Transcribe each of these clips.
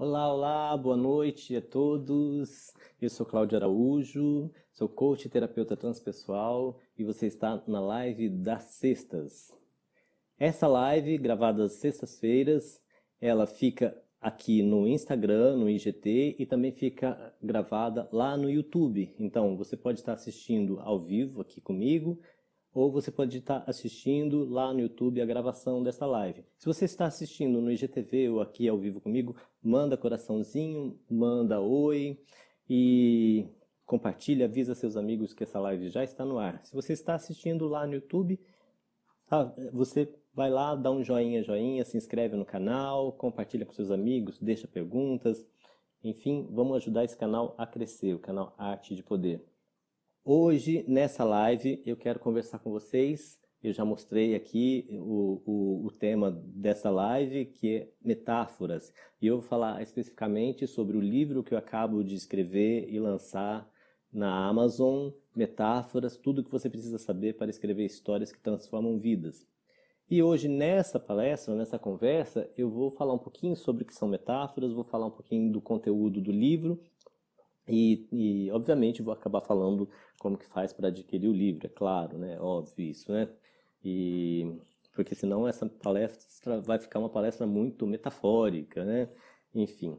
Olá, olá, boa noite a todos. Eu sou Cláudio Araújo, sou coach e terapeuta transpessoal e você está na live das sextas. Essa live, gravada às sextas-feiras, ela fica aqui no Instagram, no IGT e também fica gravada lá no YouTube. Então, você pode estar assistindo ao vivo aqui comigo, ou você pode estar assistindo lá no YouTube a gravação desta live. Se você está assistindo no IGTV ou aqui ao vivo comigo, manda coraçãozinho, manda oi e compartilha, avisa seus amigos que essa live já está no ar. Se você está assistindo lá no YouTube, tá, você vai lá, dá um joinha, joinha, se inscreve no canal, compartilha com seus amigos, deixa perguntas. Enfim, vamos ajudar esse canal a crescer, o canal Arte de Poder. Hoje, nessa live, eu quero conversar com vocês. Eu já mostrei aqui o, o, o, tema dessa live, que é metáforas. E eu vou falar especificamente sobre o livro que eu acabo de escrever e lançar na Amazon, Metáforas, tudo o que você precisa saber para escrever histórias que transformam vidas. E hoje, nessa palestra, nessa conversa, eu vou falar um pouquinho sobre o que são metáforas, vou falar um pouquinho do conteúdo do livro e, e, obviamente vou acabar falando como que faz para adquirir o livro, é claro, né? Óbvio isso, né? E porque senão essa palestra vai ficar uma palestra muito metafórica, né? Enfim.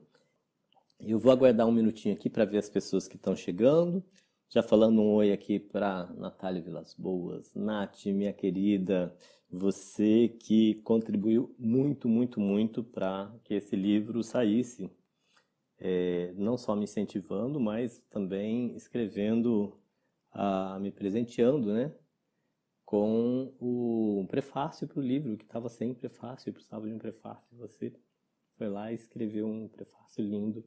Eu vou aguardar um minutinho aqui para ver as pessoas que estão chegando. Já falando um oi aqui para Natália Vilas Boas, Nath, minha querida, você que contribuiu muito, muito, muito para que esse livro saísse é, não só me incentivando, mas também escrevendo, a, me presenteando, né? Com o prefácio para o livro, que estava sem prefácio, precisava de um prefácio. Você foi lá e escreveu um prefácio lindo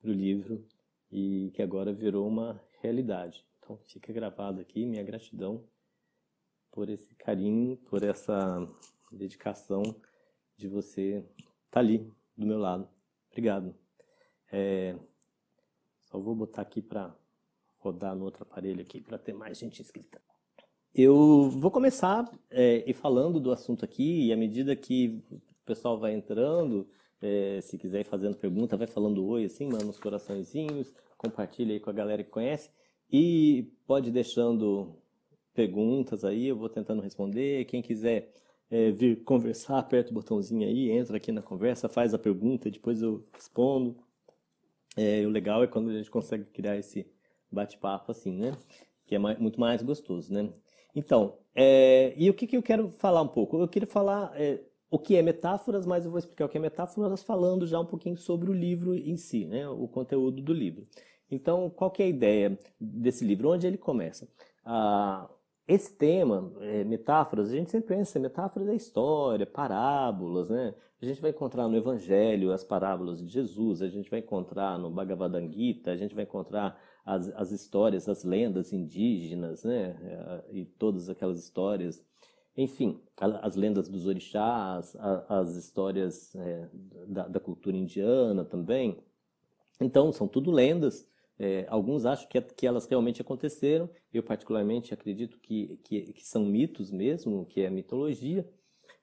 para o livro e que agora virou uma realidade. Então fica gravado aqui minha gratidão por esse carinho, por essa dedicação de você estar tá ali do meu lado. Obrigado. É, só vou botar aqui para rodar no outro aparelho aqui para ter mais gente inscrita. Eu vou começar é, falando do assunto aqui e à medida que o pessoal vai entrando, é, se quiser ir fazendo pergunta, vai falando oi assim, manda uns coraçõezinhos, compartilha aí com a galera que conhece e pode deixando perguntas aí, eu vou tentando responder. Quem quiser é, vir conversar, aperta o botãozinho aí, entra aqui na conversa, faz a pergunta, depois eu respondo. É, o legal é quando a gente consegue criar esse bate-papo assim, né? Que é mais, muito mais gostoso, né? Então, é, e o que, que eu quero falar um pouco? Eu queria falar é, o que é metáforas, mas eu vou explicar o que é metáforas falando já um pouquinho sobre o livro em si, né? O conteúdo do livro. Então, qual que é a ideia desse livro? Onde ele começa? Ah, esse tema, é, metáforas, a gente sempre pensa, metáforas é história, parábolas, né? A gente vai encontrar no Evangelho as parábolas de Jesus, a gente vai encontrar no Bhagavad Gita, a gente vai encontrar as, as histórias, as lendas indígenas, né? É, e todas aquelas histórias, enfim, as lendas dos orixás, as, histórias é, da, da cultura indiana também. Então, são tudo lendas é, alguns acham que, é, que elas realmente aconteceram, eu particularmente acredito que, que, que são mitos mesmo, que é mitologia.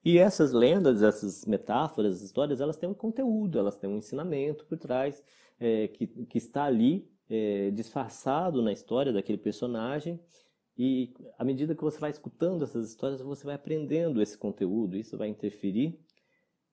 E essas lendas, essas metáforas, histórias, elas têm um conteúdo, elas têm um ensinamento por trás é, que, que está ali é, disfarçado na história daquele personagem. E à medida que você vai escutando essas histórias, você vai aprendendo esse conteúdo. Isso vai interferir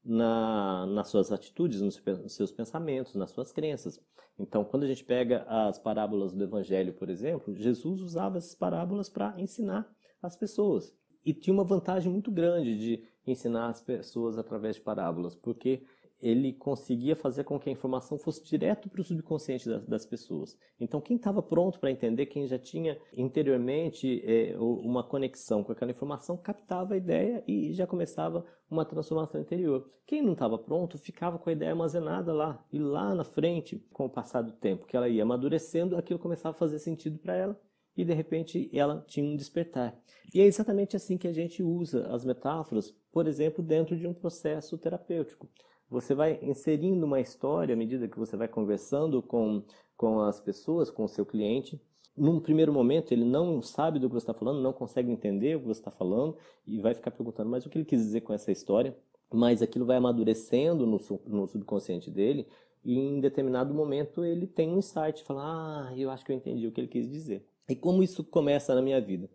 na, nas suas atitudes, nos, nos seus pensamentos, nas suas crenças. Então, quando a gente pega as parábolas do Evangelho, por exemplo, Jesus usava essas parábolas para ensinar as pessoas. E tinha uma vantagem muito grande de ensinar as pessoas através de parábolas, porque ele conseguia fazer com que a informação fosse direto para o subconsciente das, das, pessoas. Então, quem estava pronto para entender, quem já tinha interiormente é, uma conexão com aquela informação, captava a ideia e já começava uma transformação interior. Quem não estava pronto ficava com a ideia armazenada lá. E lá na frente, com o passar do tempo que ela ia amadurecendo, aquilo começava a fazer sentido para ela e de repente ela tinha um despertar. E é exatamente assim que a gente usa as metáforas, por exemplo, dentro de um processo terapêutico você vai inserindo uma história à medida que você vai conversando com, com as pessoas, com o seu cliente. Num primeiro momento, ele não sabe do que você está falando, não consegue entender o que você está falando e vai ficar perguntando, mas o que ele quis dizer com essa história? Mas aquilo vai amadurecendo no, no subconsciente dele e em determinado momento ele tem um insight, fala, ah, eu acho que eu entendi o que ele quis dizer. E como isso começa na minha vida?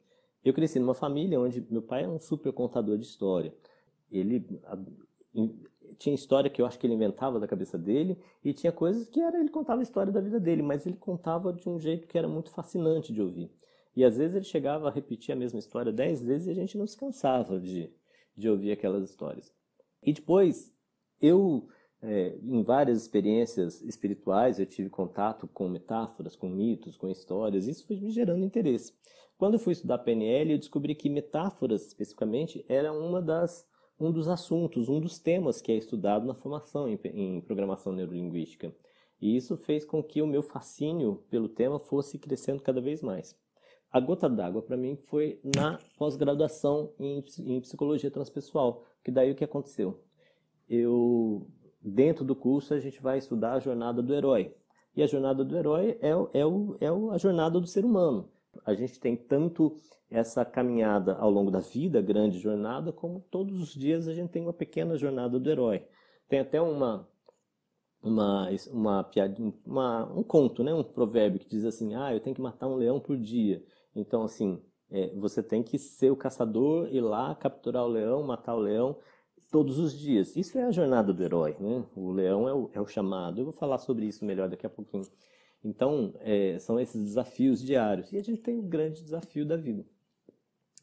Eu cresci numa família onde meu pai é um super contador de história. Ele tinha história que eu acho que ele inventava da cabeça dele e tinha coisas que era ele contava a história da vida dele, mas ele contava de um jeito que era muito fascinante de ouvir. E às vezes ele chegava a repetir a mesma história dez vezes e a gente não se cansava de, de ouvir aquelas histórias. E depois, eu, é, em várias experiências espirituais, eu tive contato com metáforas, com mitos, com histórias, isso foi me gerando interesse. Quando eu fui estudar PNL, eu descobri que metáforas, especificamente, era uma das um dos assuntos, um dos temas que é estudado na formação em, em programação neurolinguística. E isso fez com que o meu fascínio pelo tema fosse crescendo cada vez mais. A gota d'água para mim foi na pós-graduação em, em psicologia transpessoal, que daí o que aconteceu? Eu dentro do curso a gente vai estudar a jornada do herói. E a jornada do herói é, é, o, é a jornada do ser humano. A gente tem tanto essa caminhada ao longo da vida, grande jornada, como todos os dias a gente tem uma pequena jornada do herói. Tem até uma uma uma piada, uma, um conto, né, um provérbio que diz assim: "Ah, eu tenho que matar um leão por dia". Então, assim, é, você tem que ser o caçador, ir lá, capturar o leão, matar o leão todos os dias. Isso é a jornada do herói, né? O leão é o, é o chamado. Eu vou falar sobre isso melhor daqui a pouquinho. Então, é, são esses desafios diários. E a gente tem um grande desafio da vida.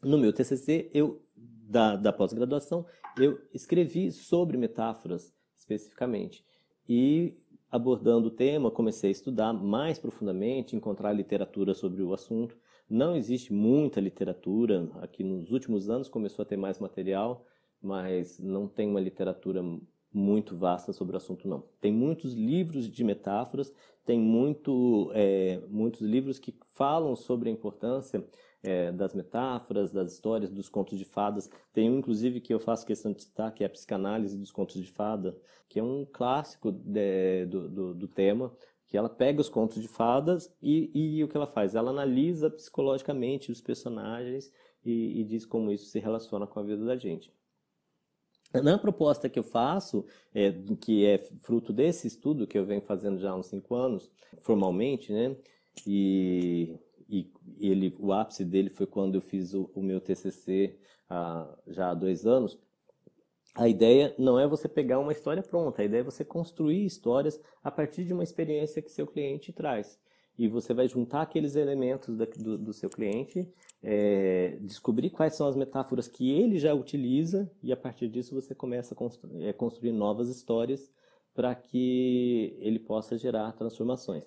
No meu TCC, eu, da, da pós-graduação, eu escrevi sobre metáforas especificamente. E abordando o tema, comecei a estudar mais profundamente, encontrar literatura sobre o assunto. Não existe muita literatura, aqui nos últimos anos começou a ter mais material, mas não tem uma literatura muito vasta sobre o assunto, não. Tem muitos livros de metáforas, tem muito, é, muitos livros que falam sobre a importância é, das metáforas, das histórias, dos contos de fadas. Tem um, inclusive, que eu faço questão de citar, que é a psicanálise dos contos de fada, que é um clássico de, é, do, do, do, tema, que ela pega os contos de fadas e, e o que ela faz? Ela analisa psicologicamente os personagens e, e diz como isso se relaciona com a vida da gente. Na proposta que eu faço, é, que é fruto desse estudo que eu venho fazendo já há uns cinco anos, formalmente, né? E, e ele, o ápice dele foi quando eu fiz o, o meu TCC há, já há dois anos. A ideia não é você pegar uma história pronta, a ideia é você construir histórias a partir de uma experiência que seu cliente traz e você vai juntar aqueles elementos da, do, do, seu cliente, é, descobrir quais são as metáforas que ele já utiliza e a partir disso você começa a constru é, construir novas histórias para que ele possa gerar transformações.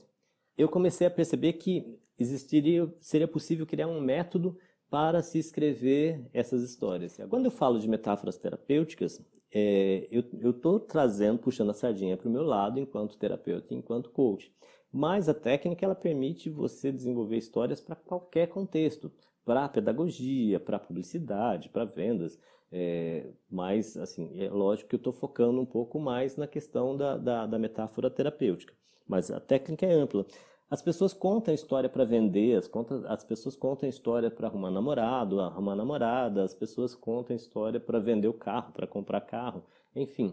Eu comecei a perceber que existiria, seria possível criar um método para se escrever essas histórias. Quando eu falo de metáforas terapêuticas, é, eu estou trazendo, puxando a sardinha para o meu lado enquanto terapeuta, enquanto coach. Mas a técnica ela permite você desenvolver histórias para qualquer contexto, para pedagogia, para publicidade, para vendas. É, mas, assim, é lógico que eu estou focando um pouco mais na questão da, da, da metáfora terapêutica. Mas a técnica é ampla. As pessoas contam história para vender, as, contas. as pessoas contam história para arrumar namorado, arrumar namorada, as pessoas contam história para vender o carro, para comprar carro, enfim.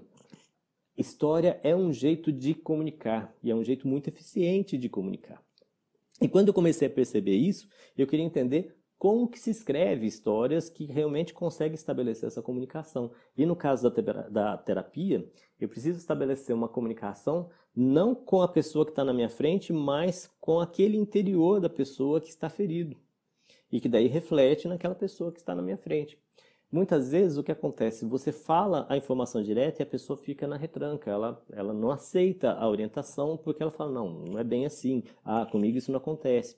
História é um jeito de comunicar e é um jeito muito eficiente de comunicar. E quando eu comecei a perceber isso, eu queria entender como que se escreve histórias que realmente conseguem estabelecer essa comunicação. E no caso da terapia, eu preciso estabelecer uma comunicação não com a pessoa que está na minha frente, mas com aquele interior da pessoa que está ferido. E que daí reflete naquela pessoa que está na minha frente. Muitas vezes o que acontece, você fala a informação direta e a pessoa fica na retranca, ela, ela não aceita a orientação porque ela fala, não, não é bem assim, ah, comigo isso não acontece.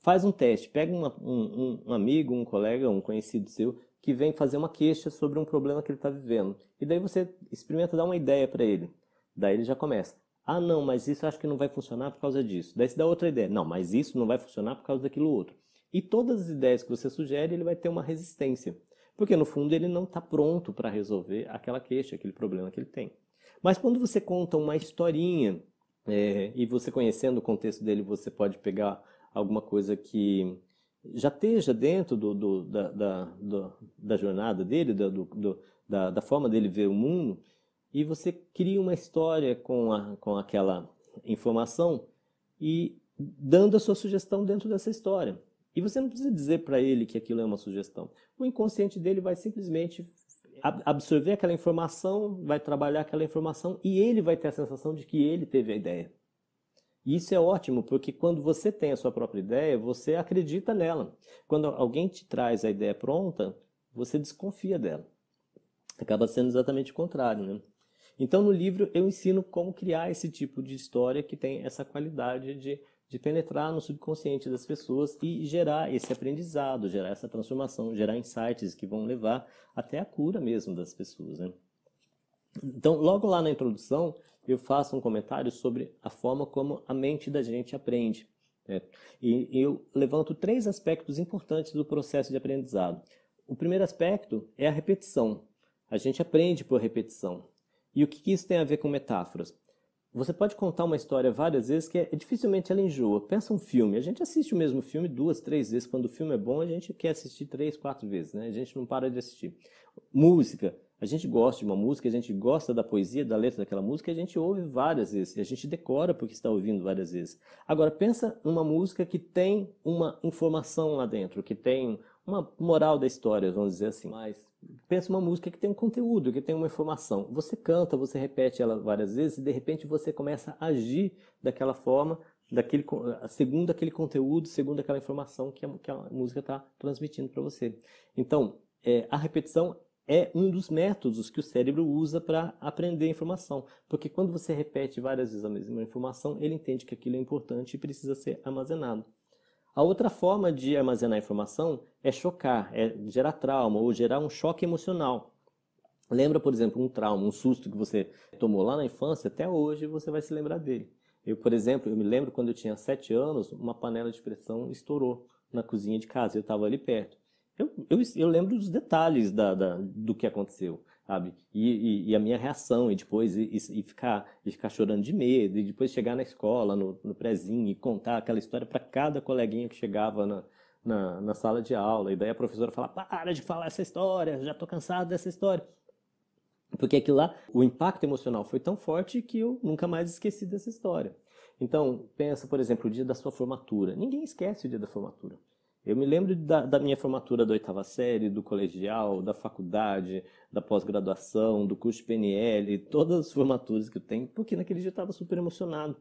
Faz um teste, pega uma, um, um amigo, um colega, um conhecido seu que vem fazer uma queixa sobre um problema que ele está vivendo. E daí você experimenta dar uma ideia para ele. Daí ele já começa. Ah, não, mas isso acho que não vai funcionar por causa disso. Daí você dá outra ideia. Não, mas isso não vai funcionar por causa daquilo outro. E todas as ideias que você sugere, ele vai ter uma resistência. Porque no fundo ele não está pronto para resolver aquela queixa, aquele problema que ele tem. Mas quando você conta uma historinha é, e você conhecendo o contexto dele, você pode pegar alguma coisa que já esteja dentro do, do, da, da, do, da, jornada dele, da, da, da, forma dele ver o mundo, e você cria uma história com, a, com aquela informação e dando a sua sugestão dentro dessa história. E você não precisa dizer para ele que aquilo é uma sugestão. O inconsciente dele vai simplesmente absorver aquela informação, vai trabalhar aquela informação e ele vai ter a sensação de que ele teve a ideia. E isso é ótimo, porque quando você tem a sua própria ideia, você acredita nela. Quando alguém te traz a ideia pronta, você desconfia dela. Acaba sendo exatamente o contrário, né? Então, no livro, eu ensino como criar esse tipo de história que tem essa qualidade de de penetrar no subconsciente das pessoas e gerar esse aprendizado, gerar essa transformação, gerar insights que vão levar até a cura mesmo das pessoas. Né? Então, logo lá na introdução, eu faço um comentário sobre a forma como a mente da gente aprende. Né? E eu levanto três aspectos importantes do processo de aprendizado. O primeiro aspecto é a repetição. A gente aprende por repetição. E o que isso tem a ver com metáforas? Você pode contar uma história várias vezes que é, dificilmente ela enjoa. Pensa um filme. A gente assiste o mesmo filme duas, três vezes. Quando o filme é bom, a gente quer assistir três, quatro vezes. Né? A gente não para de assistir. Música. A gente gosta de uma música, a gente gosta da poesia, da letra daquela música, a gente ouve várias vezes, a gente decora porque está ouvindo várias vezes. Agora pensa numa música que tem uma informação lá dentro, que tem uma moral da história, vamos dizer assim. Mas pensa uma música que tem um conteúdo, que tem uma informação. Você canta, você repete ela várias vezes e de repente você começa a agir daquela forma, daquele, eh, segundo aquele conteúdo, segundo aquela informação que a, que a música está transmitindo para você. Então, é, a repetição é um dos métodos que o cérebro usa para aprender informação, porque quando você repete várias vezes a mesma informação, ele entende que aquilo é importante e precisa ser armazenado. A outra forma de armazenar informação é chocar, é gerar trauma ou gerar um choque emocional. Lembra, por exemplo, um trauma, um susto que você tomou lá na infância, até hoje você vai se lembrar dele. Eu, por exemplo, eu me lembro quando eu tinha 7 anos, uma panela de pressão estourou na cozinha de casa, eu estava ali perto. Eu, eu, eu, lembro dos detalhes da, da, do que aconteceu sabe? E, e, e a minha reação, e depois, e, e, ficar, e ficar chorando de medo, e depois chegar na escola, no, no prezinho, e contar aquela história para cada coleguinha que chegava na, na, na, sala de aula. E daí a professora fala: para de falar essa história, já estou cansado dessa história. Porque aquilo lá, o impacto emocional foi tão forte que eu nunca mais esqueci dessa história. Então, pensa, por exemplo, o dia da sua formatura. Ninguém esquece o dia da formatura. Eu me lembro da, da minha formatura da oitava série, do colegial, da faculdade, da pós-graduação, do curso PNL, todas as formaturas que eu tenho, porque naquele dia eu estava super emocionado.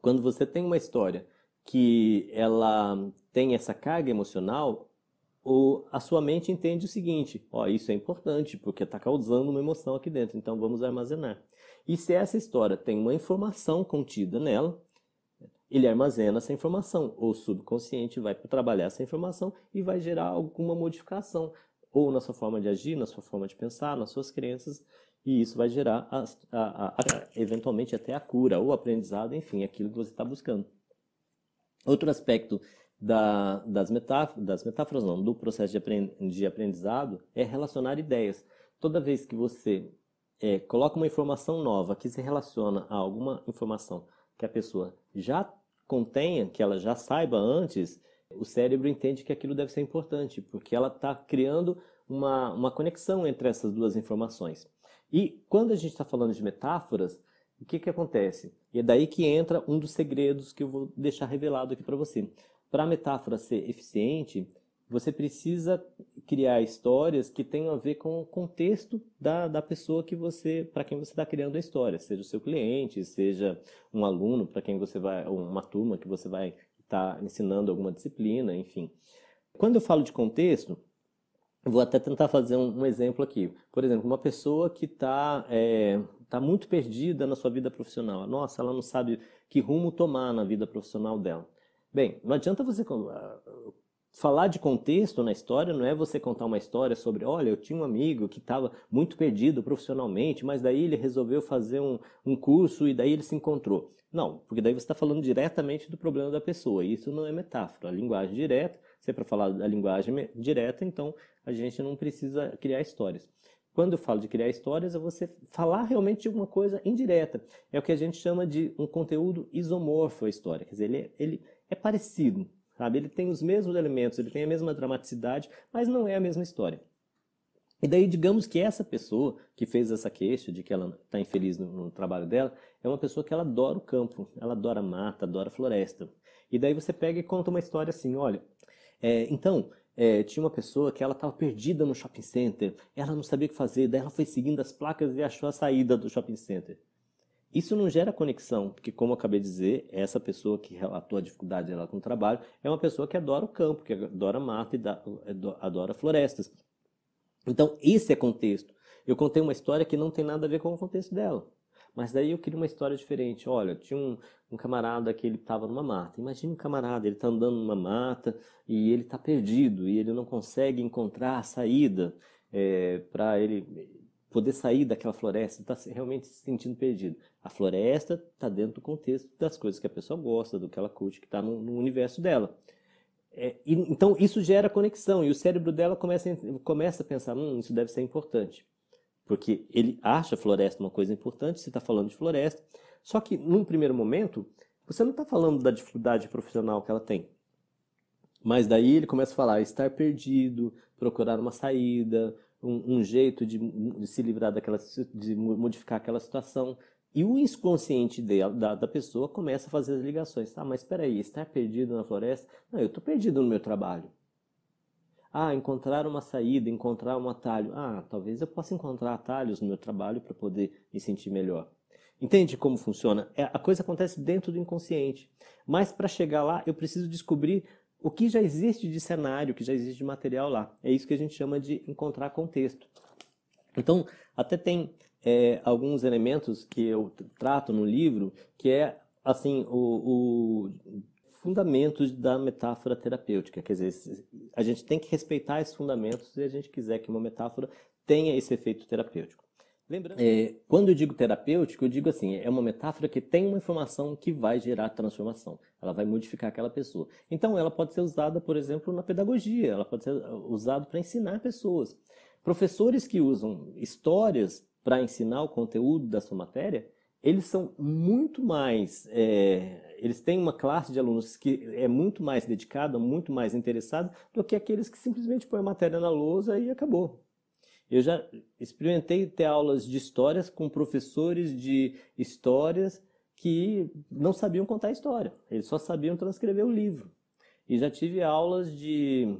Quando você tem uma história que ela tem essa carga emocional, a sua mente entende o seguinte: ó, isso é importante porque está causando uma emoção aqui dentro, então vamos armazenar. E se essa história tem uma informação contida nela, ele armazena essa informação, ou o subconsciente vai trabalhar essa informação e vai gerar alguma modificação, ou na sua forma de agir, na sua forma de pensar, nas suas crenças, e isso vai gerar, a, a, a, eventualmente, até a cura, ou aprendizado, enfim, aquilo que você está buscando. Outro aspecto da, das, metáforas, das metáforas, não, do processo de aprendizado é relacionar ideias. Toda vez que você é, coloca uma informação nova que se relaciona a alguma informação que a pessoa já contenha, que ela já saiba antes, o cérebro entende que aquilo deve ser importante, porque ela está criando uma, uma conexão entre essas duas informações. E quando a gente está falando de metáforas, o que, que acontece? E é daí que entra um dos segredos que eu vou deixar revelado aqui para você. Para a metáfora ser eficiente, você precisa criar histórias que tenham a ver com o contexto da, da pessoa que você para quem você está criando a história seja o seu cliente seja um aluno para quem você vai ou uma turma que você vai estar tá ensinando alguma disciplina enfim quando eu falo de contexto vou até tentar fazer um, um exemplo aqui por exemplo uma pessoa que está é, tá muito perdida na sua vida profissional nossa ela não sabe que rumo tomar na vida profissional dela Bem, não adianta você ah, falar de contexto na história não é você contar uma história sobre, olha, eu tinha um amigo que estava muito perdido profissionalmente, mas daí ele resolveu fazer um, um curso e daí ele se encontrou. Não, porque daí você está falando diretamente do problema da pessoa. E isso não é metáfora. A linguagem direta, se é para falar da linguagem direta, então a gente não precisa criar histórias. Quando eu falo de criar histórias, é você falar realmente de uma coisa indireta. É o que a gente chama de um conteúdo isomorfo à história. Quer dizer, ele, é, ele é parecido, Sabe? Ele tem os mesmos elementos, ele tem a mesma dramaticidade, mas não é a mesma história. E daí, digamos que essa pessoa que fez essa queixa de que ela está infeliz no, no, trabalho dela, é uma pessoa que ela adora o campo, ela adora mata, adora floresta. E daí você pega e conta uma história assim, olha, é, então, é, tinha uma pessoa que ela estava perdida no shopping center, ela não sabia o que fazer, daí ela foi seguindo as placas e achou a saída do shopping center. Isso não gera conexão, porque, como eu acabei de dizer, essa pessoa que relatou a dificuldade dela com o trabalho é uma pessoa que adora o campo, que adora mata e da, é, adora florestas. Então, esse é contexto. Eu contei uma história que não tem nada a ver com o contexto dela. Mas daí eu queria uma história diferente. Olha, tinha um, um camarada que ele estava numa mata. Imagina um camarada, ele está andando numa mata e ele está perdido e ele não consegue encontrar a saída é, para ele poder sair daquela floresta, está realmente se sentindo perdido. A floresta está dentro do contexto das coisas que a pessoa gosta, do que ela curte, que está no, no, universo dela. É, e, então isso gera conexão e o cérebro dela começa, começa a pensar: hum, isso deve ser importante. Porque ele acha floresta uma coisa importante, se está falando de floresta. Só que, num primeiro momento, você não está falando da dificuldade profissional que ela tem. Mas daí ele começa a falar ah, estar perdido, procurar uma saída, um, um jeito de, de, se livrar daquela, de modificar aquela situação. E o inconsciente de, da, da, pessoa começa a fazer as ligações. Ah, mas espera aí, estar perdido na floresta? Não, eu estou perdido no meu trabalho. Ah, encontrar uma saída, encontrar um atalho. Ah, talvez eu possa encontrar atalhos no meu trabalho para poder me sentir melhor. Entende como funciona? É, a coisa acontece dentro do inconsciente. Mas para chegar lá, eu preciso descobrir o que já existe de cenário, o que já existe de material lá. É isso que a gente chama de encontrar contexto. Então, até tem é, alguns elementos que eu trato no livro, que é, assim, o, o fundamentos da metáfora terapêutica. Quer dizer, a gente tem que respeitar esses fundamentos se a gente quiser que uma metáfora tenha esse efeito terapêutico. Né? É, quando eu digo terapêutico, eu digo assim, é uma metáfora que tem uma informação que vai gerar transformação. Ela vai modificar aquela pessoa. Então, ela pode ser usada, por exemplo, na pedagogia. Ela pode ser uh, usada para ensinar pessoas. Professores que usam histórias para ensinar o conteúdo da sua matéria, eles são muito mais... É, eles têm uma classe de alunos que é muito mais dedicada, muito mais interessada do que aqueles que simplesmente põem a matéria na lousa e acabou. Eu já experimentei ter aulas de histórias com professores de histórias que não sabiam contar a história, eles só sabiam transcrever o livro. E já tive aulas de,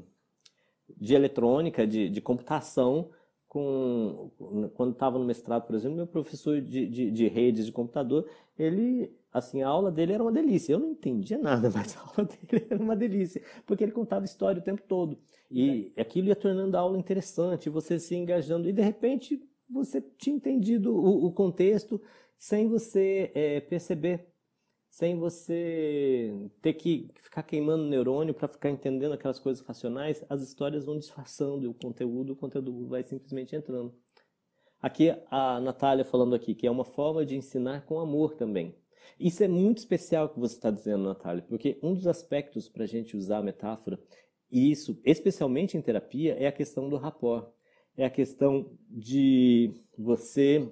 de eletrônica, de, de computação, com, quando estava no mestrado, por exemplo, meu professor de, de, de redes de computador, ele, assim, a aula dele era uma delícia. Eu não entendia nada, mas a aula dele era uma delícia, porque ele contava história o tempo todo. E é. aquilo ia tornando a aula interessante, você se engajando. E de repente você tinha entendido o, o contexto sem você é, perceber, sem você ter que ficar queimando neurônio para ficar entendendo aquelas coisas racionais. As histórias vão disfarçando e o conteúdo, o conteúdo vai simplesmente entrando. Aqui a Natália falando aqui, que é uma forma de ensinar com amor também. Isso é muito especial que você está dizendo, Natália, porque um dos aspectos para a gente usar a metáfora, e isso especialmente em terapia, é a questão do rapport. É a questão de você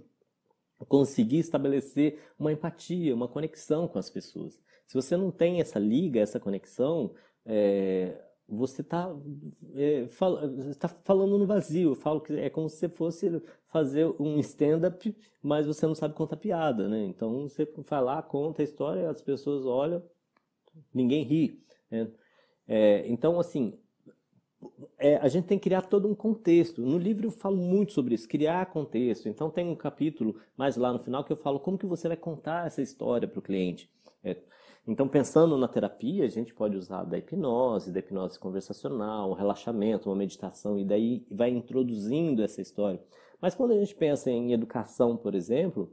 conseguir estabelecer uma empatia, uma conexão com as pessoas. Se você não tem essa liga, essa conexão, é, você está é, fal tá falando no vazio. Eu falo que é como se você fosse fazer um stand-up, mas você não sabe contar piada, né? Então você vai lá, conta a história, as pessoas olham, ninguém ri. Né? É, então, assim, é, a gente tem que criar todo um contexto. No livro eu falo muito sobre isso, criar contexto. Então tem um capítulo mais lá no final que eu falo como que você vai contar essa história para o cliente. É, então, pensando na terapia, a gente pode usar da hipnose, da hipnose conversacional, um relaxamento, uma meditação, e daí vai introduzindo essa história. Mas quando a gente pensa em educação, por exemplo,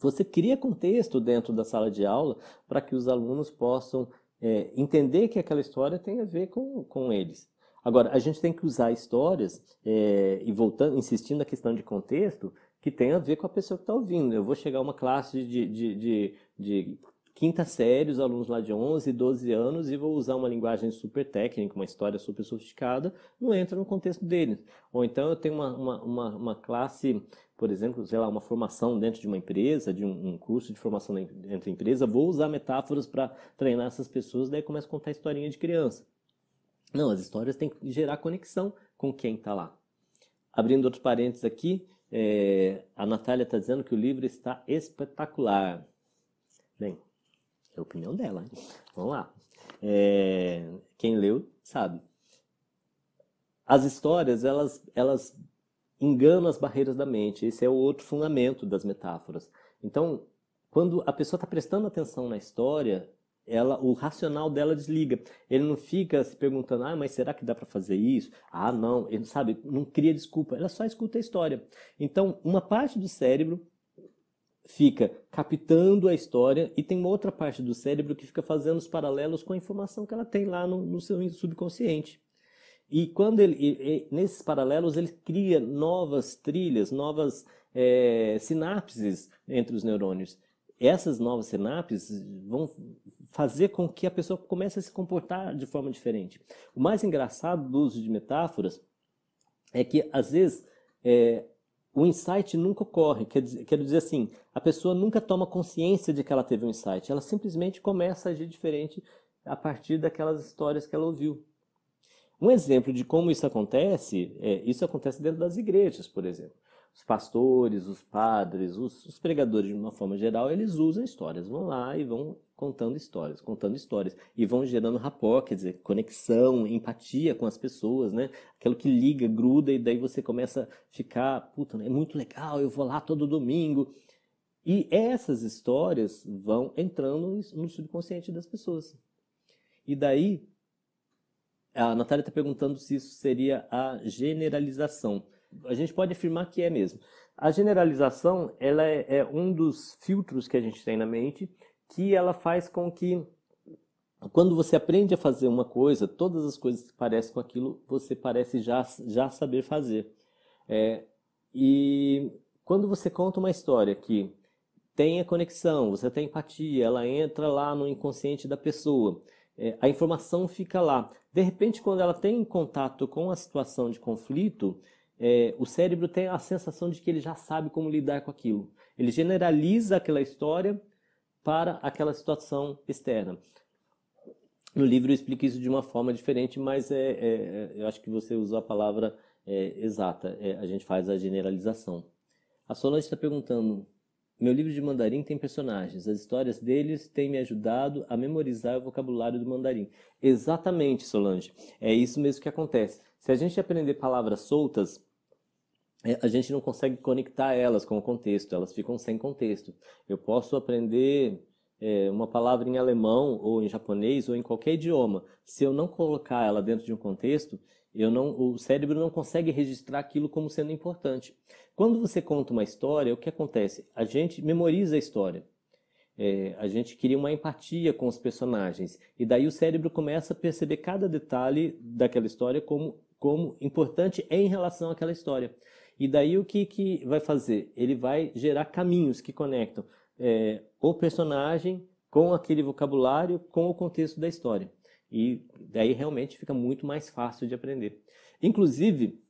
você cria contexto dentro da sala de aula para que os alunos possam é, entender que aquela história tem a ver com, com eles. Agora, a gente tem que usar histórias, é, e voltando, insistindo na questão de contexto, que tem a ver com a pessoa que está ouvindo. Eu vou chegar a uma classe de, de, de, de quinta série, os alunos lá de 11, 12 anos, e vou usar uma linguagem super técnica, uma história super sofisticada, não entra no contexto deles. Ou então eu tenho uma, uma, uma, uma classe, por exemplo, sei lá, uma formação dentro de uma empresa, de um, um curso de formação dentro da empresa, vou usar metáforas para treinar essas pessoas, daí começo a contar historinha de criança. Não, as histórias têm que gerar conexão com quem está lá. Abrindo outros parênteses aqui, é, a Natália está dizendo que o livro está espetacular. Bem, é a opinião dela. Hein? Vamos lá. É, quem leu sabe. As histórias, elas, elas enganam as barreiras da mente. Esse é o outro fundamento das metáforas. Então, quando a pessoa está prestando atenção na história, ela, o racional dela desliga. Ele não fica se perguntando, ah, mas será que dá para fazer isso? Ah, não, ele sabe, não cria desculpa. Ela só escuta a história. Então, uma parte do cérebro fica captando a história e tem uma outra parte do cérebro que fica fazendo os paralelos com a informação que ela tem lá no, no seu subconsciente. E quando ele, e, e, nesses paralelos, ele cria novas trilhas, novas é, sinapses entre os neurônios. Essas novas sinapses vão fazer com que a pessoa comece a se comportar de forma diferente. O mais engraçado do uso de metáforas é que, às vezes, é, o insight nunca ocorre. dizer, quero dizer assim, a pessoa nunca toma consciência de que ela teve um insight. Ela simplesmente começa a agir diferente a partir daquelas histórias que ela ouviu. Um exemplo de como isso acontece, é, isso acontece dentro das igrejas, por exemplo. Os pastores, os padres, os, os pregadores, de uma forma geral, eles usam histórias, vão lá e vão contando histórias, contando histórias, e vão gerando rapport, quer dizer, conexão, empatia com as pessoas, né? Aquilo que liga, gruda, e daí você começa a ficar, puta, é muito legal, eu vou lá todo domingo. E essas histórias vão entrando no subconsciente das pessoas. E daí, a Natália está perguntando se isso seria a generalização. A gente pode afirmar que é mesmo. A generalização ela é, é um dos filtros que a gente tem na mente que ela faz com que quando você aprende a fazer uma coisa, todas as coisas que parecem com aquilo, você parece já, já saber fazer. É, e quando você conta uma história que tem a conexão, você tem empatia, ela entra lá no inconsciente da pessoa. É, a informação fica lá. De repente, quando ela tem contato com a situação de conflito, é, o cérebro tem a sensação de que ele já sabe como lidar com aquilo. Ele generaliza aquela história para aquela situação externa. No livro eu explico isso de uma forma diferente, mas é, é, é eu acho que você usou a palavra é, exata. É, a gente faz a generalização. A Solange está perguntando meu livro de mandarim tem personagens, as histórias deles têm me ajudado a memorizar o vocabulário do mandarim. Exatamente, Solange. É isso mesmo que acontece. Se a gente aprender palavras soltas, é, a gente não consegue conectar elas com o contexto, elas ficam sem contexto. Eu posso aprender é, uma palavra em alemão ou em japonês ou em qualquer idioma, se eu não colocar ela dentro de um contexto, eu não, o cérebro não consegue registrar aquilo como sendo importante. Quando você conta uma história, o que acontece? A gente memoriza a história. É, a gente cria uma empatia com os personagens. E daí o cérebro começa a perceber cada detalhe daquela história como, como importante em relação àquela história. E daí o que, que vai fazer? Ele vai gerar caminhos que conectam é, o personagem com aquele vocabulário, com o contexto da história. E daí realmente fica muito mais fácil de aprender. Inclusive,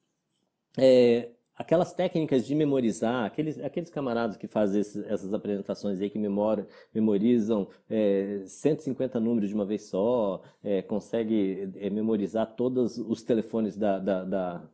é, aquelas técnicas de memorizar, aqueles, aqueles camaradas que fazem esses, essas apresentações aí, que memora, memorizam é, 150 números de uma vez só, é, consegue é, memorizar todos os telefones da, da, da,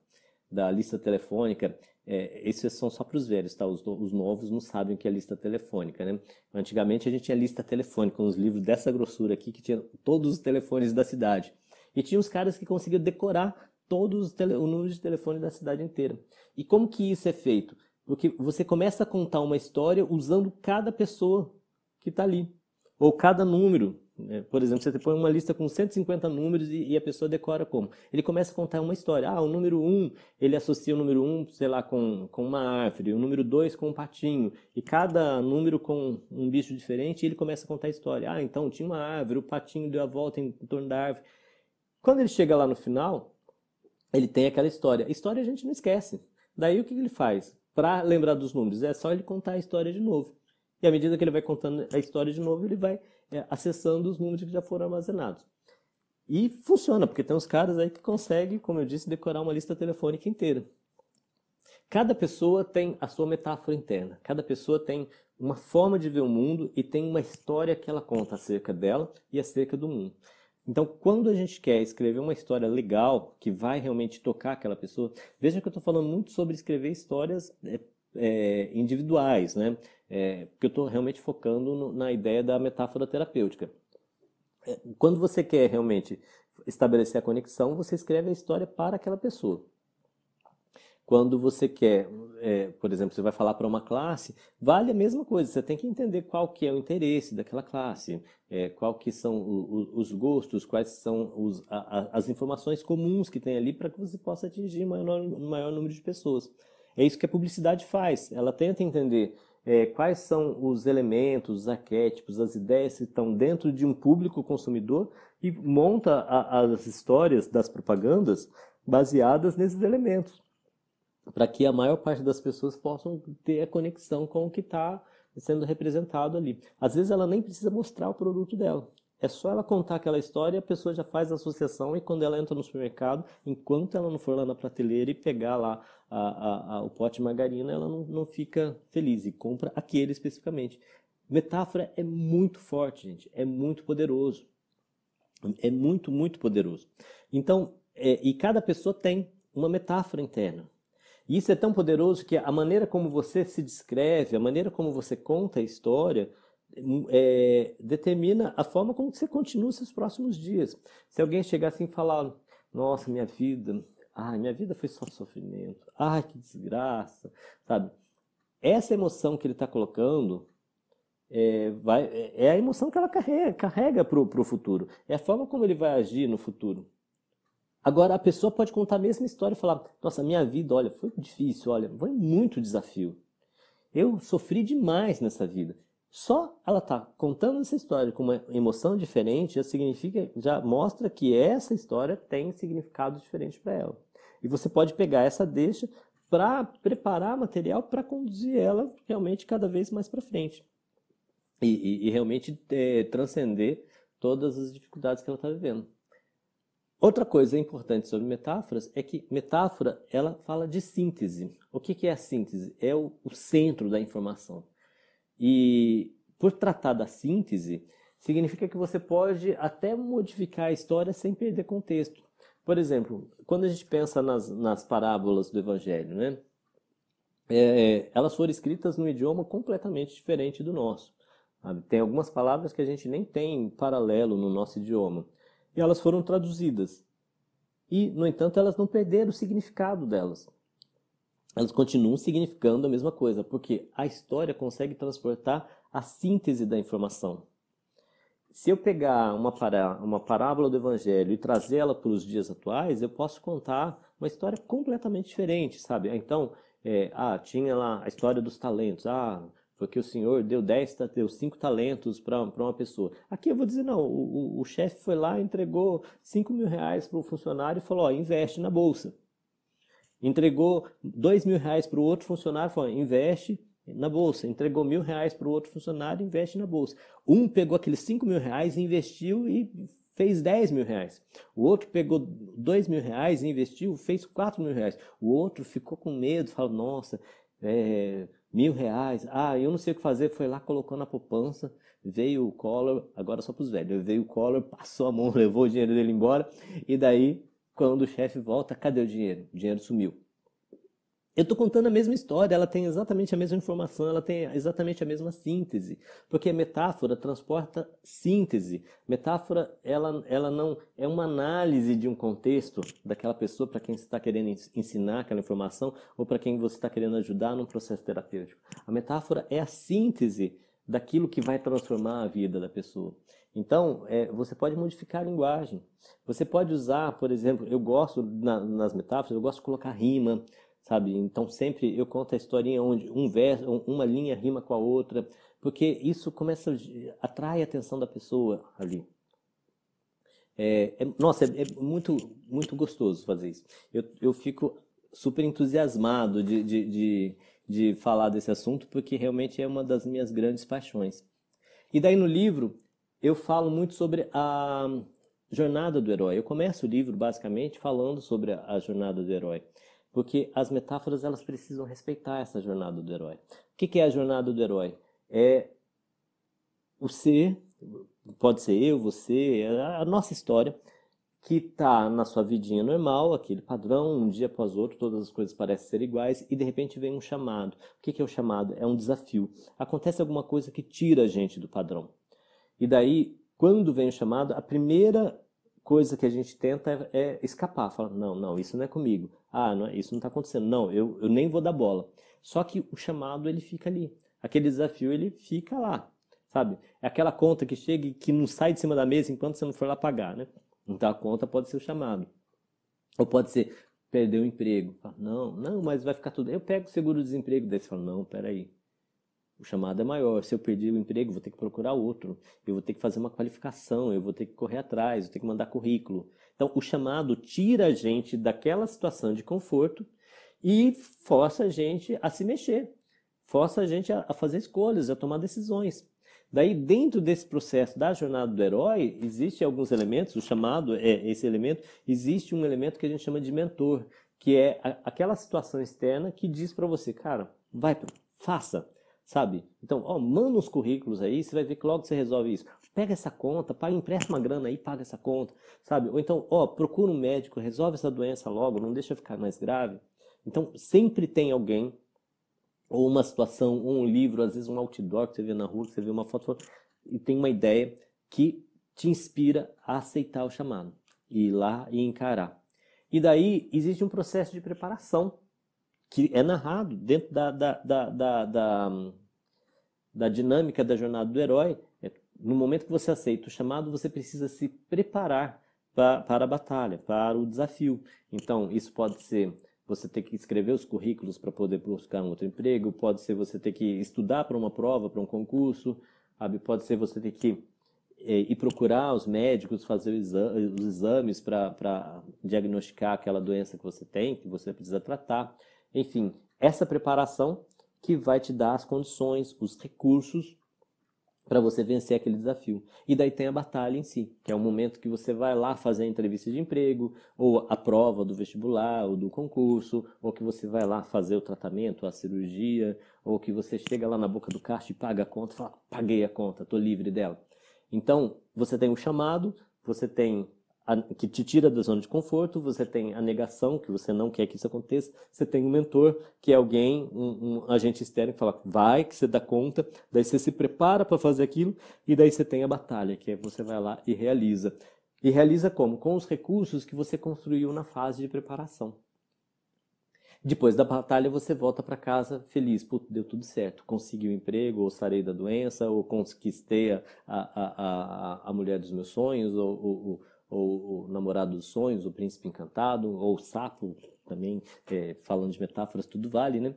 da lista telefônica. É, esses são só para os velhos, tá? Os, os, novos não sabem o que é lista telefônica, né? Antigamente a gente tinha lista telefônica, uns livros dessa grossura aqui que tinha todos os telefones da cidade. E tinha uns caras que conseguiam decorar todos tele, o número de telefone da cidade inteira. E como que isso é feito? Porque você começa a contar uma história usando cada pessoa que está ali, ou cada número é, por exemplo, você põe uma lista com 150 números e, a pessoa decora como. Ele começa a contar uma história. Ah, o número 1, ele associa o número 1, sei lá, com, com uma árvore, o número 2 com um patinho, e cada número com um bicho diferente, e ele começa a contar a história. Ah, então tinha uma árvore, o patinho deu a volta em torno da árvore. Quando ele chega lá no final, ele tem aquela história. história a gente não esquece. Daí o que ele faz? Para lembrar dos números, é só ele contar a história de novo. E à medida que ele vai contando a história de novo, ele vai é, acessando os números que já foram armazenados. E funciona, porque tem uns caras aí que conseguem, como eu disse, decorar uma lista telefônica inteira. Cada pessoa tem a sua metáfora interna, cada pessoa tem uma forma de ver o mundo e tem uma história que ela conta acerca dela e acerca do mundo. Então, quando a gente quer escrever uma história legal, que vai realmente tocar aquela pessoa, veja que eu estou falando muito sobre escrever histórias é, é, individuais, né? É, porque eu estou realmente focando no, na ideia da metáfora terapêutica. É, quando você quer realmente estabelecer a conexão, você escreve a história para aquela pessoa. Quando você quer, é, por exemplo, você vai falar para uma classe, vale a mesma coisa. Você tem que entender qual que é o interesse daquela classe, é, qual que são o, o, os gostos, quais são os, a, a, as informações comuns que tem ali para que você possa atingir o maior, maior número de pessoas. É isso que a publicidade faz. Ela tenta entender é, quais são os elementos, os arquétipos, as ideias que estão dentro de um público consumidor e monta a, as histórias das propagandas baseadas nesses elementos, para que a maior parte das pessoas possam ter a conexão com o que está sendo representado ali. Às vezes ela nem precisa mostrar o produto dela, é só ela contar aquela história, a pessoa já faz a associação e quando ela entra no supermercado, enquanto ela não for lá na prateleira e pegar lá a, a, a, o pote de margarina, ela não, não fica feliz e compra aquele especificamente. Metáfora é muito forte, gente. É muito poderoso. É muito, muito poderoso. Então, é, e cada pessoa tem uma metáfora interna. E isso é tão poderoso que a maneira como você se descreve, a maneira como você conta a história, é, determina a forma como você continua seus próximos dias. Se alguém chegar assim e falar, nossa, minha vida, ai, minha vida foi só sofrimento, ai, que desgraça, sabe? Essa emoção que ele está colocando é, vai, é, é, a emoção que ela carrega, carrega para o futuro. É a forma como ele vai agir no futuro. Agora, a pessoa pode contar a mesma história e falar, nossa, minha vida, olha, foi difícil, olha, foi muito desafio. Eu sofri demais nessa vida. Só ela está contando essa história com uma emoção diferente já significa, já mostra que essa história tem significado diferente para ela. E você pode pegar essa deixa para preparar material para conduzir ela realmente cada vez mais para frente e, e, e realmente é, transcender todas as dificuldades que ela está vivendo. Outra coisa importante sobre metáforas é que metáfora ela fala de síntese. O que, que é a síntese? É o, o centro da informação. E por tratar da síntese, significa que você pode até modificar a história sem perder contexto. Por exemplo, quando a gente pensa nas, nas parábolas do Evangelho, né? É, é elas foram escritas num idioma completamente diferente do nosso. Tem algumas palavras que a gente nem tem paralelo no nosso idioma. E elas foram traduzidas. E, no entanto, elas não perderam o significado delas elas continuam significando a mesma coisa, porque a história consegue transportar a síntese da informação. Se eu pegar uma, pará uma parábola do Evangelho e trazê-la para os dias atuais, eu posso contar uma história completamente diferente, sabe? Então, é, ah, tinha lá a história dos talentos, ah, porque o senhor deu dez, deu 5 talentos para uma pessoa. Aqui eu vou dizer, não, o, o, o chefe foi lá, entregou 5 mil reais para o funcionário e falou, ó, investe na bolsa. Entregou dois mil reais para o outro funcionário, falou, investe na bolsa. Entregou mil reais para o outro funcionário, investe na bolsa. Um pegou aqueles cinco mil reais, investiu e fez dez mil reais. O outro pegou dois mil reais investiu, fez quatro mil reais. O outro ficou com medo, falou, nossa, é, mil reais. Ah, eu não sei o que fazer. Foi lá, colocou na poupança, veio o Collor, agora só para os velhos, veio o Collor, passou a mão, levou o dinheiro dele embora e daí quando o chefe volta, cadê o dinheiro? O dinheiro sumiu. Eu estou contando a mesma história, ela tem exatamente a mesma informação, ela tem exatamente a mesma síntese, porque a metáfora transporta síntese. Metáfora, ela, ela não é uma análise de um contexto daquela pessoa para quem você está querendo ensinar aquela informação ou para quem você está querendo ajudar num processo terapêutico. A metáfora é a síntese daquilo que vai transformar a vida da pessoa. Então, é, você pode modificar a linguagem. Você pode usar, por exemplo, eu gosto na, nas metáforas, eu gosto de colocar rima, sabe? Então, sempre eu conto a historinha onde um verso, uma linha rima com a outra, porque isso começa atrai a atenção da pessoa ali. É, é, nossa, é, é, muito, muito gostoso fazer isso. Eu, eu fico super entusiasmado de, de, de, de falar desse assunto, porque realmente é uma das minhas grandes paixões. E daí no livro, eu falo muito sobre a jornada do herói. Eu começo o livro basicamente falando sobre a, jornada do herói, porque as metáforas elas precisam respeitar essa jornada do herói. O que, que é a jornada do herói? É o ser, pode ser eu, você, é a nossa história que está na sua vidinha normal, aquele padrão, um dia após outro, todas as coisas parecem ser iguais, e de repente vem um chamado. O que é o chamado? É um desafio. Acontece alguma coisa que tira a gente do padrão. E daí, quando vem o chamado, a primeira coisa que a gente tenta é escapar. Falar, não, não, isso não é comigo. Ah, não, isso não está acontecendo. Não, eu, eu nem vou dar bola. Só que o chamado, ele fica ali. Aquele desafio, ele fica lá, sabe? É aquela conta que chega e que não sai de cima da mesa enquanto você não for lá pagar, né? Então a conta pode ser o chamado. Ou pode ser, perder o emprego. Fala, não, não, mas vai ficar tudo. Eu pego o seguro-desemprego. Daí você fala, não, peraí o chamado é maior. Se eu perder o emprego, vou ter que procurar outro. Eu vou ter que fazer uma qualificação, eu vou ter que correr atrás, eu vou ter que mandar currículo. Então, o chamado tira a gente daquela situação de conforto e força a gente a se mexer, força a gente a, fazer escolhas, a tomar decisões. Daí, dentro desse processo da jornada do herói, existe alguns elementos, o chamado é esse elemento, existe um elemento que a gente chama de mentor, que é aquela situação externa que diz para você, cara, vai, faça sabe? Então, ó, manda os currículos aí, você vai ver que logo você resolve isso. Pega essa conta, paga, empresta uma grana aí, paga essa conta, sabe? Ou então, ó, procura um médico, resolve essa doença logo, não deixa ficar mais grave. Então, sempre tem alguém, ou uma situação, ou um livro, às vezes um outdoor que você vê na rua, que você vê uma foto, e tem uma ideia que te inspira a aceitar o chamado, e ir lá e encarar. E daí, existe um processo de preparação, que é narrado dentro da, da, da, da da dinâmica da jornada do herói, é, no momento que você aceita o chamado, você precisa se preparar pra, para a batalha, para o desafio. Então, isso pode ser você ter que escrever os currículos para poder buscar um outro emprego, pode ser você ter que estudar para uma prova, para um concurso, sabe? pode ser você ter que é, ir procurar os médicos, fazer os exames para diagnosticar aquela doença que você tem, que você precisa tratar. Enfim, essa preparação que vai te dar as condições, os recursos para você vencer aquele desafio. E daí tem a batalha em si, que é o momento que você vai lá fazer a entrevista de emprego, ou a prova do vestibular, ou do concurso, ou que você vai lá fazer o tratamento, a cirurgia, ou que você chega lá na boca do caixa e paga a conta, fala, paguei a conta, estou livre dela. Então, você tem o um chamado, você tem que te tira da zona de conforto, você tem a negação, que você não quer que isso aconteça, você tem um mentor, que é alguém, um, um agente externo que fala, vai, que você dá conta, daí você se prepara para fazer aquilo, e daí você tem a batalha, que é você vai lá e realiza. E realiza como? Com os recursos que você construiu na fase de preparação. Depois da batalha, você volta para casa feliz. Putz, deu tudo certo. Consegui o um emprego, ou sarei da doença, ou conquistei a, a, a, a mulher dos meus sonhos, ou, ou, ou, o Namorado dos Sonhos, O Príncipe Encantado, ou o Sapo, também é, falando de metáforas, tudo vale, né?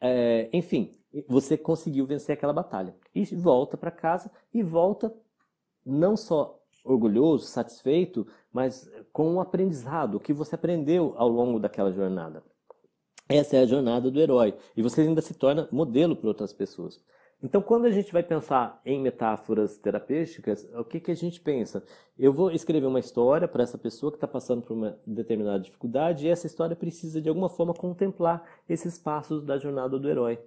É, enfim, você conseguiu vencer aquela batalha. E volta para casa e volta não só orgulhoso, satisfeito, mas com o um aprendizado, o que você aprendeu ao longo daquela jornada. Essa é a jornada do herói. E você ainda se torna modelo para outras pessoas. Então, quando a gente vai pensar em metáforas terapêuticas, o que, que a gente pensa? Eu vou escrever uma história para essa pessoa que está passando por uma determinada dificuldade e essa história precisa, de alguma forma, contemplar esses passos da jornada do herói.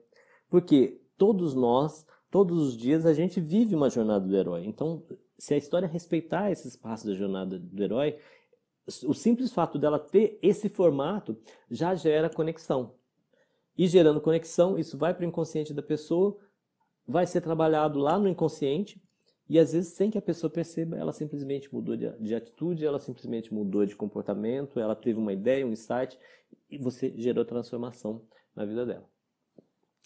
Porque todos nós, todos os dias, a gente vive uma jornada do herói. Então, se a história respeitar esses passos da jornada do herói, o simples fato dela ter esse formato já gera conexão. E gerando conexão, isso vai para o inconsciente da pessoa vai ser trabalhado lá no inconsciente e às vezes sem que a pessoa perceba, ela simplesmente mudou de, de atitude, ela simplesmente mudou de comportamento, ela teve uma ideia, um insight e você gerou transformação na vida dela.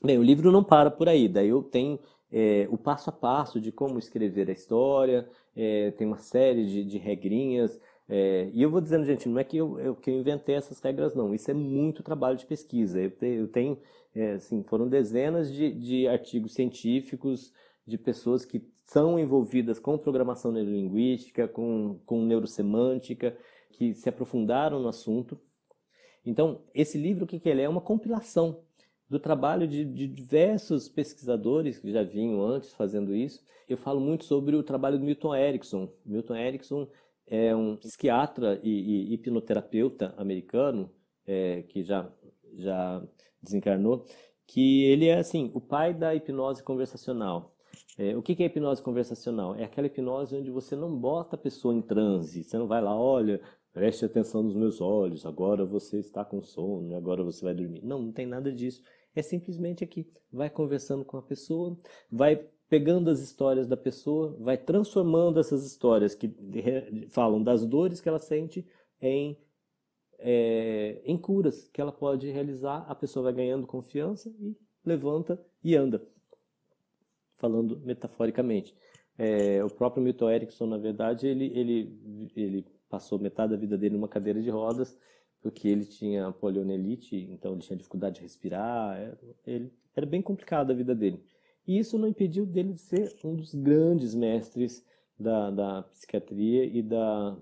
Bem, o livro não para por aí, daí eu tenho é, o passo a passo de como escrever a história, é, tem uma série de, de regrinhas, é, e eu vou dizendo, gente, não é que eu, eu, que eu inventei essas regras, não. Isso é muito trabalho de pesquisa. Eu, te, eu tenho é, assim, foram dezenas de, de artigos científicos de pessoas que são envolvidas com programação neurolinguística, com, com neurosemântica, que se aprofundaram no assunto. Então, esse livro, o que, que ele é? É uma compilação do trabalho de, de, diversos pesquisadores que já vinham antes fazendo isso. Eu falo muito sobre o trabalho do Milton Erickson. Milton Erickson é um psiquiatra e, e hipnoterapeuta americano é, que já já desencarnou, que ele é assim, o pai da hipnose conversacional. É, o que, que é hipnose conversacional? É aquela hipnose onde você não bota a pessoa em transe, você não vai lá, olha, preste atenção nos meus olhos, agora você está com sono, agora você vai dormir. Não, não tem nada disso. É simplesmente aqui, vai conversando com a pessoa, vai pegando as histórias da pessoa, vai transformando essas histórias que falam das dores que ela sente em é, em curas que ela pode realizar, a pessoa vai ganhando confiança e levanta e anda. Falando metaforicamente. É, o próprio Milton Erickson, na verdade, ele, ele, ele passou metade da vida dele numa cadeira de rodas, porque ele tinha polionelite, então ele tinha dificuldade de respirar, era, é, ele, era bem complicada a vida dele. E isso não impediu dele de ser um dos grandes mestres da, da psiquiatria e da,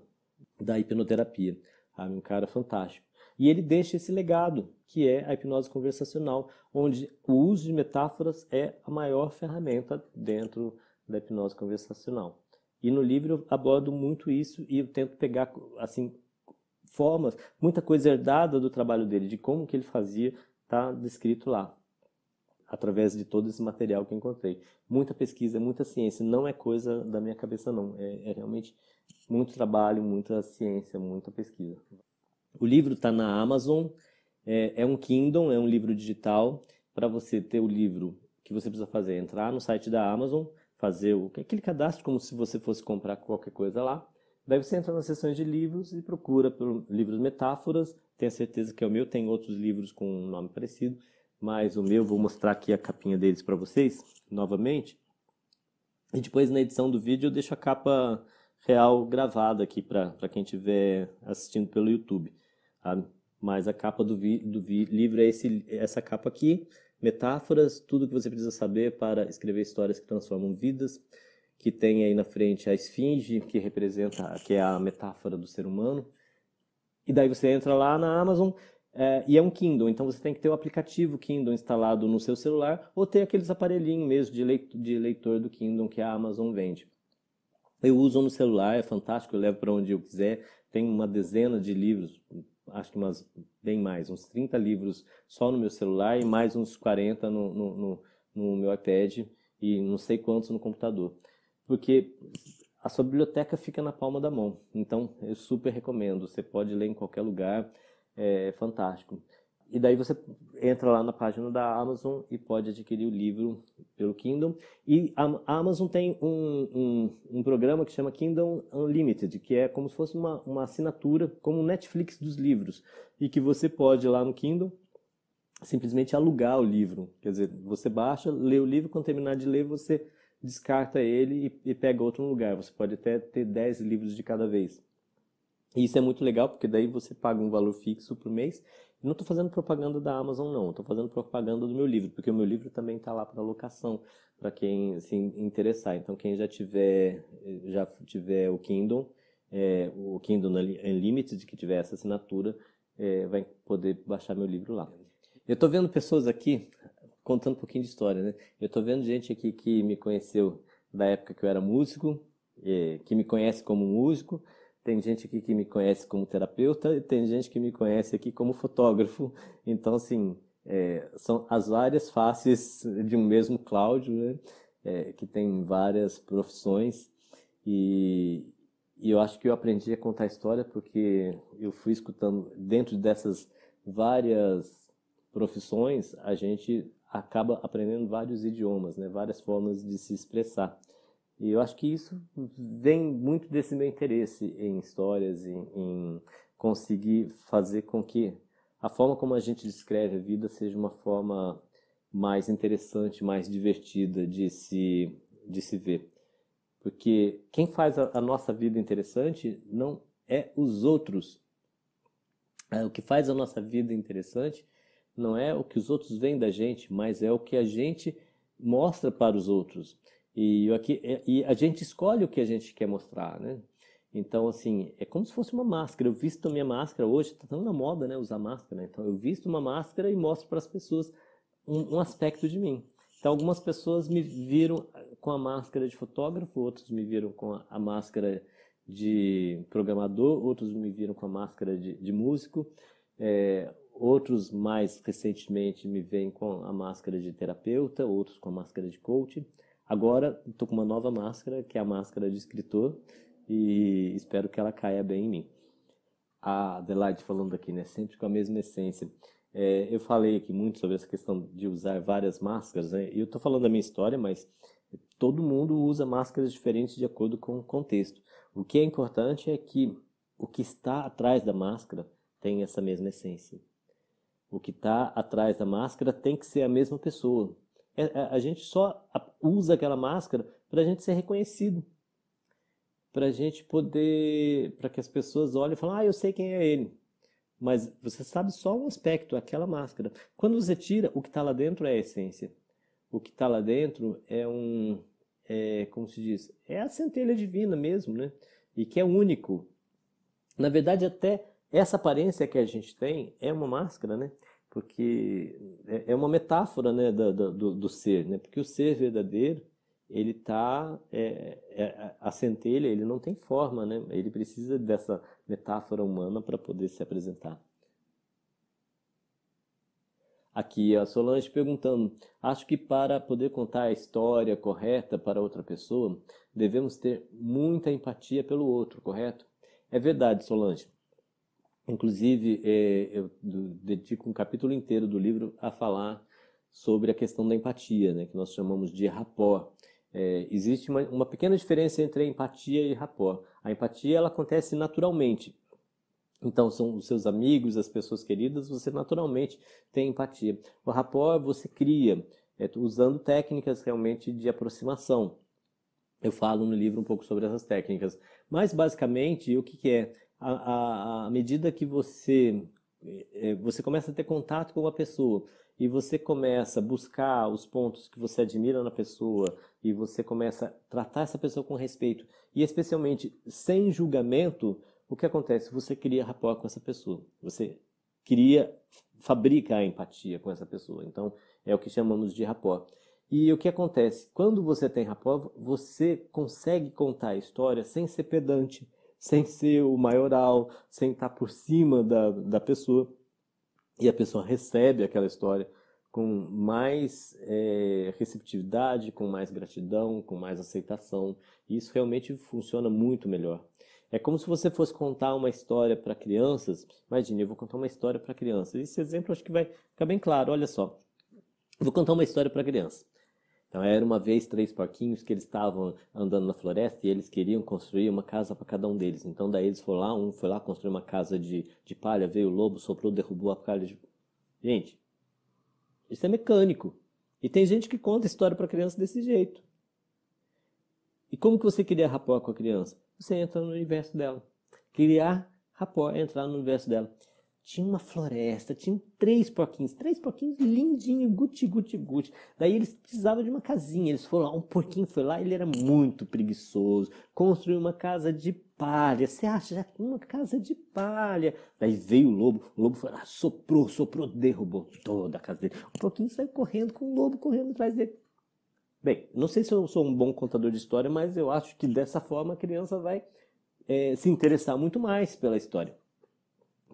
da hipnoterapia sabe? Um cara fantástico. E ele deixa esse legado, que é a hipnose conversacional, onde o uso de metáforas é a maior ferramenta dentro da hipnose conversacional. E no livro eu abordo muito isso e eu tento pegar assim formas, muita coisa herdada do trabalho dele, de como que ele fazia, está descrito lá através de todo esse material que encontrei. Muita pesquisa, muita ciência, não é coisa da minha cabeça, não. É, é realmente muito trabalho, muita ciência, muita pesquisa. O livro está na Amazon, é, é um Kindle, é um livro digital. Para você ter o livro, o que você precisa fazer é entrar no site da Amazon, fazer o, aquele cadastro como se você fosse comprar qualquer coisa lá. Daí você entra nas seções de livros e procura por livros metáforas. Tenho certeza que é o meu, tem outros livros com um nome parecido mas o meu, vou mostrar aqui a capinha deles para vocês, novamente. E depois na edição do vídeo eu deixo a capa real gravada aqui para quem estiver assistindo pelo YouTube. Tá? Mas a capa do, vi, do vi, livro é esse, essa capa aqui, Metáforas, tudo que você precisa saber para escrever histórias que transformam vidas, que tem aí na frente a esfinge, que representa, que é a metáfora do ser humano. E daí você entra lá na Amazon, é, e é um Kindle, então você tem que ter o aplicativo Kindle instalado no seu celular ou ter aqueles aparelhinhos mesmo de, leitor, de leitor do Kindle que a Amazon vende. Eu uso no celular, é fantástico, eu levo para onde eu quiser. Tem uma dezena de livros, acho que umas, bem mais, uns 30 livros só no meu celular e mais uns 40 no, no, no, no meu iPad e não sei quantos no computador. Porque a sua biblioteca fica na palma da mão. Então, eu super recomendo. Você pode ler em qualquer lugar é fantástico. E daí você entra lá na página da Amazon e pode adquirir o livro pelo Kindle. E a Amazon tem um, um, um programa que chama Kindle Unlimited, que é como se fosse uma, uma assinatura, como o Netflix dos livros. E que você pode lá no Kindle simplesmente alugar o livro. Quer dizer, você baixa, lê o livro, quando terminar de ler, você descarta ele e, e pega outro lugar. Você pode até ter 10 livros de cada vez. E isso é muito legal, porque daí você paga um valor fixo por mês. Não estou fazendo propaganda da Amazon, não. Estou fazendo propaganda do meu livro, porque o meu livro também está lá para locação, para quem se interessar. Então, quem já tiver, já tiver o Kindle, é, o Kindle Unlimited, que tiver essa assinatura, é, vai poder baixar meu livro lá. Eu estou vendo pessoas aqui, contando um pouquinho de história, né? Eu estou vendo gente aqui que me conheceu da época que eu era músico, é, que me conhece como músico, tem gente aqui que me conhece como terapeuta e tem gente que me conhece aqui como fotógrafo. Então, assim, é, são as várias faces de um mesmo Cláudio, né? É, que tem várias profissões. E, e eu acho que eu aprendi a contar história porque eu fui escutando, dentro dessas várias profissões, a gente acaba aprendendo vários idiomas, né? várias formas de se expressar. E eu acho que isso vem muito desse meu interesse em histórias, em, em conseguir fazer com que a forma como a gente descreve a vida seja uma forma mais interessante, mais divertida de se, de se ver. Porque quem faz a, a nossa vida interessante não é os outros. É, o que faz a nossa vida interessante não é o que os outros veem da gente, mas é o que a gente mostra para os outros. E, aqui, é, e a gente escolhe o que a gente quer mostrar, né? Então, assim, é como se fosse uma máscara. Eu visto a minha máscara hoje, tá tão na moda, né, usar máscara. Né? Então, eu visto uma máscara e mostro para as pessoas um, um, aspecto de mim. Então, algumas pessoas me viram com a máscara de fotógrafo, outros me viram com a, a máscara de programador, outros me viram com a máscara de, de músico, é, outros mais recentemente me veem com a máscara de terapeuta, outros com a máscara de coach. Agora estou com uma nova máscara, que é a máscara de escritor, e espero que ela caia bem em mim. A Adelaide falando aqui, né? Sempre com a mesma essência. É, eu falei aqui muito sobre essa questão de usar várias máscaras, né? E eu estou falando da minha história, mas todo mundo usa máscaras diferentes de acordo com o contexto. O que é importante é que o que está atrás da máscara tem essa mesma essência. O que está atrás da máscara tem que ser a mesma pessoa, é, é, a gente só usa aquela máscara para a gente ser reconhecido. Para a gente poder. Para que as pessoas olhem e falem, ah, eu sei quem é ele. Mas você sabe só um aspecto, aquela máscara. Quando você tira, o que está lá dentro é a essência. O que está lá dentro é um. É, como se diz? É a centelha divina mesmo, né? E que é único. Na verdade, até essa aparência que a gente tem é uma máscara, né? porque é, é uma metáfora né, do, do, do ser, né? porque o ser verdadeiro, ele tá é, é, a centelha, ele não tem forma, né? ele precisa dessa metáfora humana para poder se apresentar. Aqui a Solange perguntando: acho que para poder contar a história correta para outra pessoa, devemos ter muita empatia pelo outro, correto? É verdade, Solange. Inclusive, é, eu dedico um capítulo inteiro do livro a falar sobre a questão da empatia, né, que nós chamamos de rapó. É, existe uma, uma, pequena diferença entre empatia e rapó. A empatia ela acontece naturalmente. Então, são os seus amigos, as pessoas queridas, você naturalmente tem empatia. O rapó você cria, é, usando técnicas realmente de aproximação. Eu falo no livro um pouco sobre essas técnicas. Mas, basicamente, o que, que é? à, à medida que você, é, é, você começa a ter contato com a pessoa e você começa a buscar os pontos que você admira na pessoa e você começa a tratar essa pessoa com respeito e especialmente sem julgamento, o que acontece? Você cria rapport com essa pessoa. Você cria, fabrica a empatia com essa pessoa. Então, é o que chamamos de rapport. E o que acontece? Quando você tem rapport, você consegue contar a história sem ser pedante sem ser o maioral, sem estar por cima da, da pessoa. E a pessoa recebe aquela história com mais é, receptividade, com mais gratidão, com mais aceitação. E isso realmente funciona muito melhor. É como se você fosse contar uma história para crianças. Imagine, eu vou contar uma história para crianças. Esse exemplo acho que vai ficar bem claro. Olha só, vou contar uma história para criança. Então era uma vez três porquinhos que eles estavam andando na floresta e eles queriam construir uma casa para cada um deles. Então daí eles foram lá, um foi lá construir uma casa de, de palha, veio o lobo, soprou, derrubou a palha. De... Gente, isso é mecânico. E tem gente que conta história para criança desse jeito. E como que você cria rapor com a criança? Você entra no universo dela. Criar rapor, é entrar no universo dela. Tinha uma floresta, tinha três porquinhos, três porquinhos lindinhos, guti, guti, guti. Daí eles precisavam de uma casinha, eles foram lá, um porquinho foi lá, ele era muito preguiçoso, construiu uma casa de palha. Você acha já uma casa de palha? Daí veio o lobo, o lobo foi lá, soprou, soprou, derrubou toda a casa dele. O porquinho saiu correndo com o lobo correndo atrás dele. Bem, não sei se eu sou um bom contador de história, mas eu acho que dessa forma a criança vai é, se interessar muito mais pela história.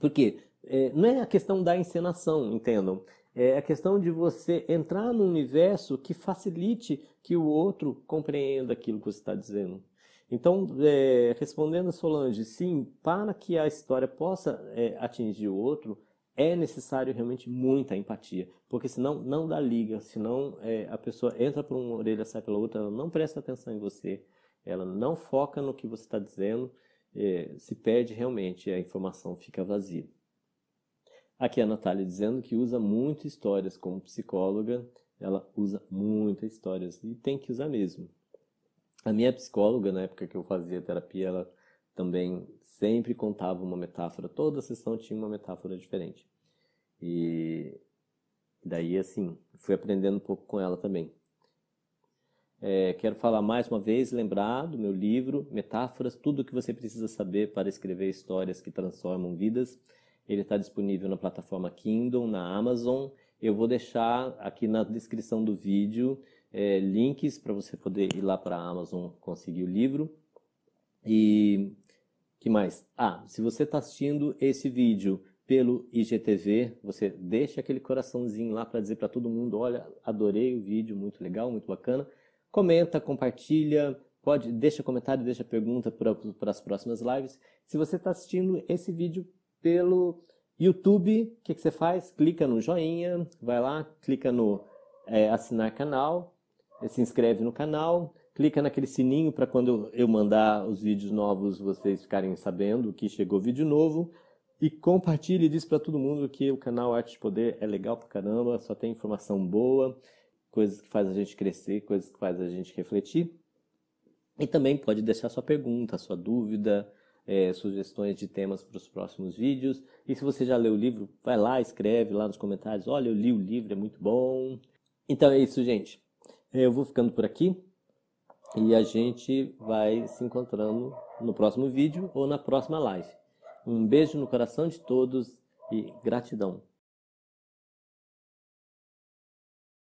Porque é, não é a questão da encenação, entendam. É a questão de você entrar num universo que facilite que o outro compreenda aquilo que você está dizendo. Então, é, respondendo a Solange, sim, para que a história possa é, atingir o outro, é necessário realmente muita empatia, porque senão não dá liga, senão é, a pessoa entra por uma orelha, sai pela outra, ela não presta atenção em você, ela não foca no que você está dizendo, é, se perde realmente, a informação fica vazia. Aqui é a Natália dizendo que usa muito histórias como psicóloga, ela usa muitas histórias e tem que usar mesmo. A minha psicóloga, na época que eu fazia terapia, ela também sempre contava uma metáfora, toda sessão tinha uma metáfora diferente. E daí, assim, fui aprendendo um pouco com ela também. É, quero falar mais uma vez, lembrar do meu livro Metáforas, tudo o que você precisa saber para escrever histórias que transformam vidas. Ele está disponível na plataforma Kindle, na Amazon. Eu vou deixar aqui na descrição do vídeo é, links para você poder ir lá para a Amazon conseguir o livro. E que mais? Ah, se você está assistindo esse vídeo pelo IGTV, você deixa aquele coraçãozinho lá para dizer para todo mundo, olha, adorei o vídeo, muito legal, muito bacana. Comenta, compartilha, pode deixa comentário, deixa pergunta para as próximas lives. Se você está assistindo esse vídeo pelo YouTube. O que, que, você faz? Clica no joinha, vai lá, clica no é, assinar canal, se inscreve no canal, clica naquele sininho para quando eu mandar os vídeos novos vocês ficarem sabendo que chegou vídeo novo. E compartilhe e diz para todo mundo que o canal Arte de Poder é legal pra caramba, só tem informação boa, coisas que faz a gente crescer, coisas que faz a gente refletir. E também pode deixar sua pergunta, sua dúvida, é, sugestões de temas para os próximos vídeos. E se você já leu o livro, vai lá, escreve lá nos comentários. Olha, eu li o livro, é muito bom. Então é isso, gente. É, eu vou ficando por aqui e a gente vai se encontrando no próximo vídeo ou na próxima live. Um beijo no coração de todos e gratidão.